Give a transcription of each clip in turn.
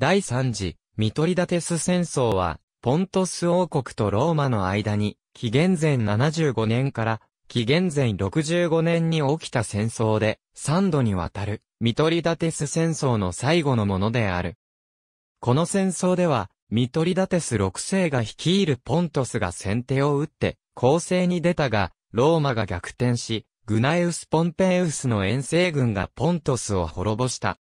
第3次、ミトリダテス戦争は、ポントス王国とローマの間に、紀元前75年から紀元前65年に起きた戦争で、3度にわたる、ミトリダテス戦争の最後のものである。この戦争では、ミトリダテス6世が率いるポントスが先手を打って、攻勢に出たが、ローマが逆転し、グナウス・ポンペイウスの遠征軍がポントスを滅ぼした。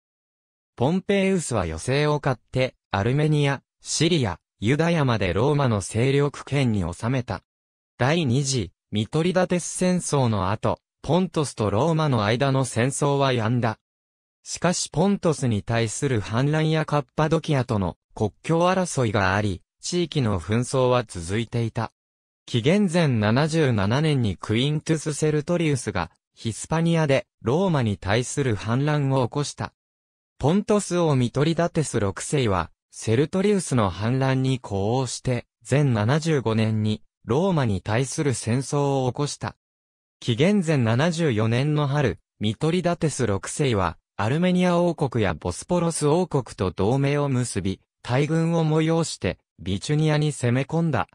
ポンペイウスは余勢を買って、アルメニア、シリア、ユダヤまでローマの勢力圏に収めた。第二次、ミトリダテス戦争の後、ポントスとローマの間の戦争は止んだ。しかしポントスに対する反乱やカッパドキアとの国境争いがあり、地域の紛争は続いていた。紀元前77年にクイントゥス・セルトリウスがヒスパニアでローマに対する反乱を起こした。ポントス王ミトリダテス6世は、セルトリウスの反乱に呼応して、全75年に、ローマに対する戦争を起こした。紀元前74年の春、ミトリダテス6世は、アルメニア王国やボスポロス王国と同盟を結び、大軍を催して、ビチュニアに攻め込んだ。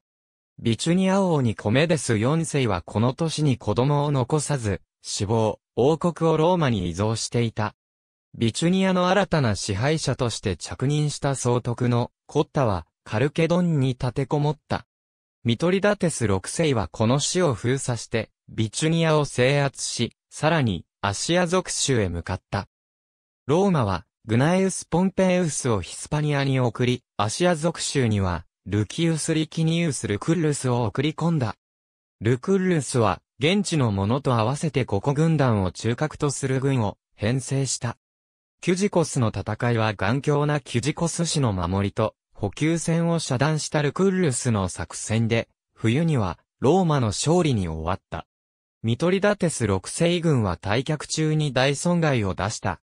ビチュニア王にコメデス4世はこの年に子供を残さず、死亡、王国をローマに依存していた。ビチュニアの新たな支配者として着任した総督のコッタはカルケドンに立てこもった。ミトリダテス6世はこの死を封鎖して、ビチュニアを制圧し、さらにアシア属州へ向かった。ローマはグナエウス・ポンペイウスをヒスパニアに送り、アシア属州にはルキウス・リキニウス・ルクルスを送り込んだ。ルクルスは現地のものと合わせてここ軍団を中核とする軍を編成した。キュジコスの戦いは頑強なキュジコス氏の守りと、補給線を遮断したルクルルスの作戦で、冬には、ローマの勝利に終わった。ミトリダテス6世軍は退却中に大損害を出した。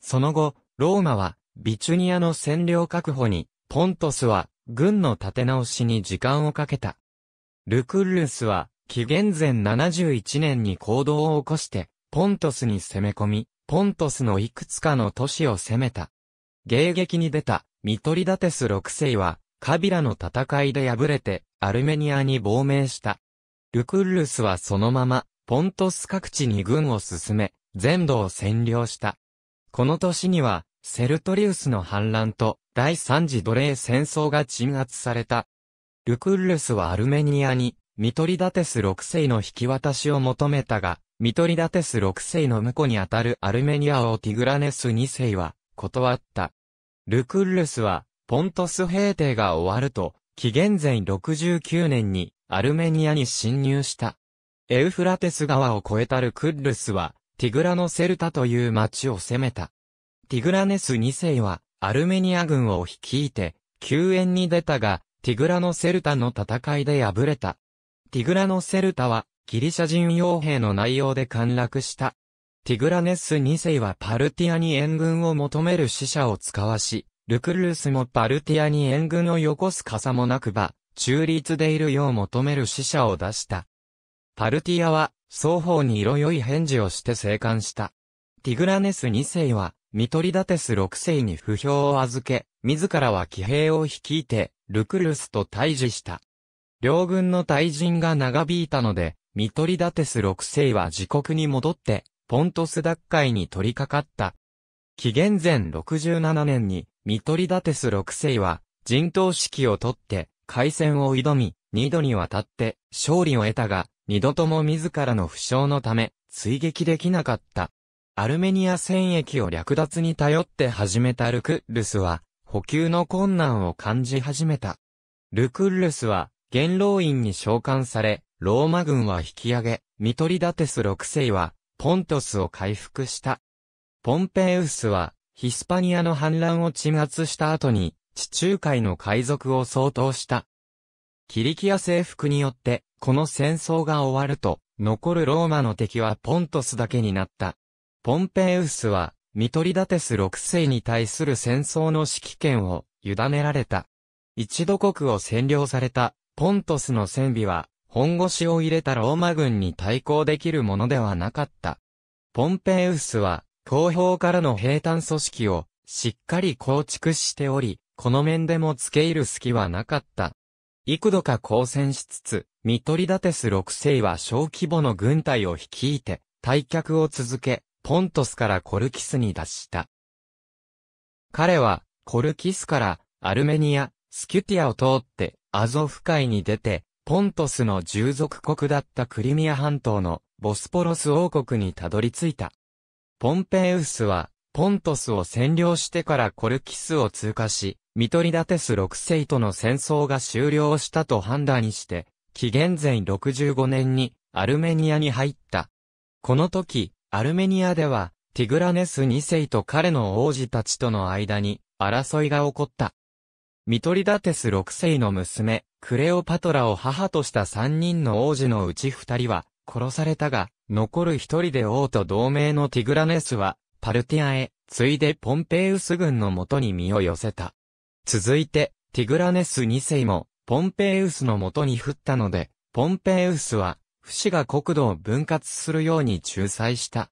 その後、ローマは、ビチュニアの占領確保に、ポントスは、軍の立て直しに時間をかけた。ルクルルスは、紀元前71年に行動を起こして、ポントスに攻め込み、ポントスのいくつかの都市を攻めた。迎撃に出たミトリダテス6世は、カビラの戦いで敗れて、アルメニアに亡命した。ルクルスはそのまま、ポントス各地に軍を進め、全土を占領した。この年には、セルトリウスの反乱と、第三次奴隷戦争が鎮圧された。ルクルスはアルメニアに、ミトリダテス6世の引き渡しを求めたが、ミトリダテス6世の婿にあたるアルメニア王ティグラネス2世は、断った。ルクッルスは、ポントス平定が終わると、紀元前69年に、アルメニアに侵入した。エウフラテス川を越えたルクッルスは、ティグラノセルタという町を攻めた。ティグラネス2世は、アルメニア軍を率いて、救援に出たが、ティグラノセルタの戦いで敗れた。ティグラノセルタは、ギリシャ人傭兵の内容で陥落した。ティグラネス2世はパルティアに援軍を求める死者を使わし、ルクルースもパルティアに援軍をよこす傘もなくば、中立でいるよう求める死者を出した。パルティアは、双方に色良い返事をして生還した。ティグラネス2世は、ミトリダテス6世に不評を預け、自らは騎兵を率いて、ルクルスと対峙した。両軍の退陣が長引いたので、ミトリダテス6世は自国に戻って、ポントス奪回に取り掛かった。紀元前67年に、ミトリダテス6世は、陣頭指揮を取って、海戦を挑み、二度にわたって、勝利を得たが、二度とも自らの負傷のため、追撃できなかった。アルメニア戦役を略奪に頼って始めたルクルスは、補給の困難を感じ始めた。ルクルスは、元老院に召喚され、ローマ軍は引き上げ、ミトリダテス6世は、ポントスを回復した。ポンペイウスは、ヒスパニアの反乱を鎮圧した後に、地中海の海賊を相当した。キリキア征服によって、この戦争が終わると、残るローマの敵はポントスだけになった。ポンペイウスは、ミトリダテス6世に対する戦争の指揮権を委ねられた。一度国を占領されたポントスの戦備は本腰を入れたローマ軍に対抗できるものではなかった。ポンペイウスは、後方からの兵隊組織を、しっかり構築しており、この面でも付け入る隙はなかった。幾度か交戦しつつ、ミトリダテス6世は小規模の軍隊を率いて、退却を続け、ポントスからコルキスに脱した。彼は、コルキスから、アルメニア、スキュティアを通って、アゾフ海に出て、ポントスの従属国だったクリミア半島のボスポロス王国にたどり着いた。ポンペイウスは、ポントスを占領してからコルキスを通過し、ミトリダテス6世との戦争が終了したと判断して、紀元前65年にアルメニアに入った。この時、アルメニアでは、ティグラネス2世と彼の王子たちとの間に争いが起こった。ミトリダテス6世の娘、クレオパトラを母とした三人の王子のうち二人は殺されたが、残る一人で王と同盟のティグラネスはパルティアへ、ついでポンペイウス軍のもとに身を寄せた。続いて、ティグラネス二世も、ポンペイウスのもとに降ったので、ポンペイウスは、不死が国土を分割するように仲裁した。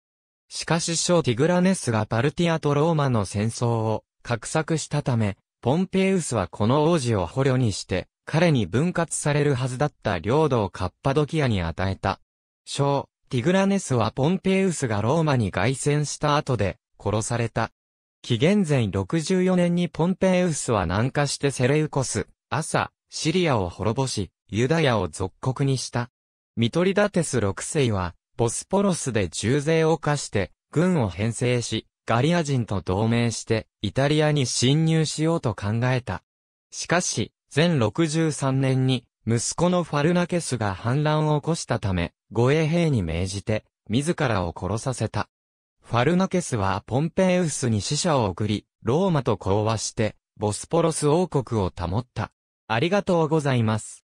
しかし小ティグラネスがパルティアとローマの戦争を、画策したため、ポンペイウスはこの王子を捕虜にして、彼に分割されるはずだった領土をカッパドキアに与えた。小、ティグラネスはポンペウスがローマに凱旋した後で殺された。紀元前64年にポンペウスは南下してセレウコス、朝、シリアを滅ぼし、ユダヤを属国にした。ミトリダテス6世は、ボスポロスで重税を課して、軍を編成し、ガリア人と同盟して、イタリアに侵入しようと考えた。しかし、全6 3年に、息子のファルナケスが反乱を起こしたため、護衛兵に命じて、自らを殺させた。ファルナケスはポンペイウスに死者を送り、ローマと講和して、ボスポロス王国を保った。ありがとうございます。